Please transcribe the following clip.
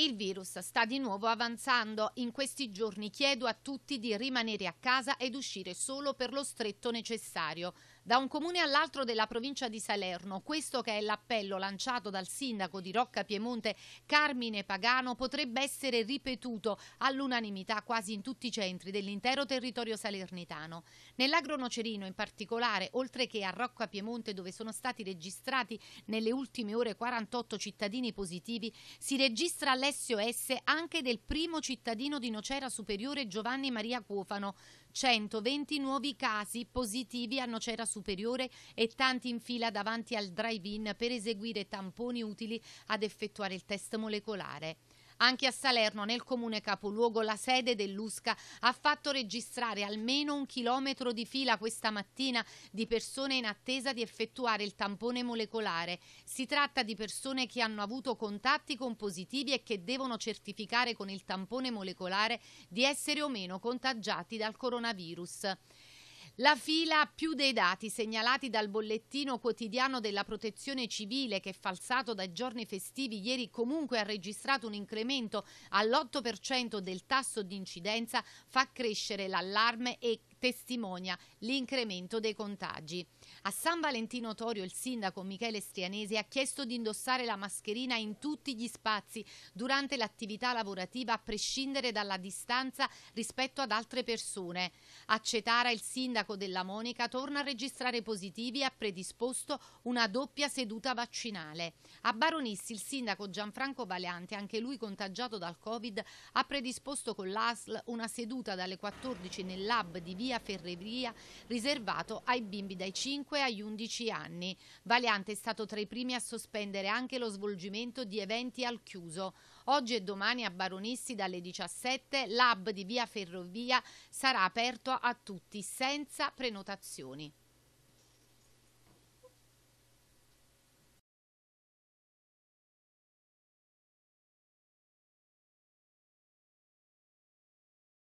Il virus sta di nuovo avanzando. In questi giorni chiedo a tutti di rimanere a casa ed uscire solo per lo stretto necessario. Da un comune all'altro della provincia di Salerno, questo che è l'appello lanciato dal sindaco di Rocca Piemonte Carmine Pagano potrebbe essere ripetuto all'unanimità quasi in tutti i centri dell'intero territorio salernitano. Nell'agronocerino in particolare, oltre che a Rocca Piemonte dove sono stati registrati nelle ultime ore 48 cittadini positivi, si registra l'emergenza SOS anche del primo cittadino di Nocera Superiore Giovanni Maria Cofano. 120 nuovi casi positivi a Nocera Superiore e tanti in fila davanti al drive-in per eseguire tamponi utili ad effettuare il test molecolare. Anche a Salerno, nel comune capoluogo, la sede dell'USCA ha fatto registrare almeno un chilometro di fila questa mattina di persone in attesa di effettuare il tampone molecolare. Si tratta di persone che hanno avuto contatti con positivi e che devono certificare con il tampone molecolare di essere o meno contagiati dal coronavirus. La fila più dei dati segnalati dal bollettino quotidiano della protezione civile che falsato dai giorni festivi ieri comunque ha registrato un incremento all'8% del tasso di incidenza fa crescere l'allarme e testimonia l'incremento dei contagi. A San Valentino Torio il sindaco Michele Strianesi ha chiesto di indossare la mascherina in tutti gli spazi durante l'attività lavorativa a prescindere dalla distanza rispetto ad altre persone. A Cetara il sindaco della Monica torna a registrare positivi e ha predisposto una doppia seduta vaccinale. A Baronissi il sindaco Gianfranco Valeante, anche lui contagiato dal Covid, ha predisposto con l'ASL una seduta dalle 14 nel lab di Via via Ferreria riservato ai bimbi dai 5 agli 11 anni. Valiante è stato tra i primi a sospendere anche lo svolgimento di eventi al chiuso. Oggi e domani a Baronissi dalle 17 l'hub di via Ferrovia sarà aperto a tutti senza prenotazioni.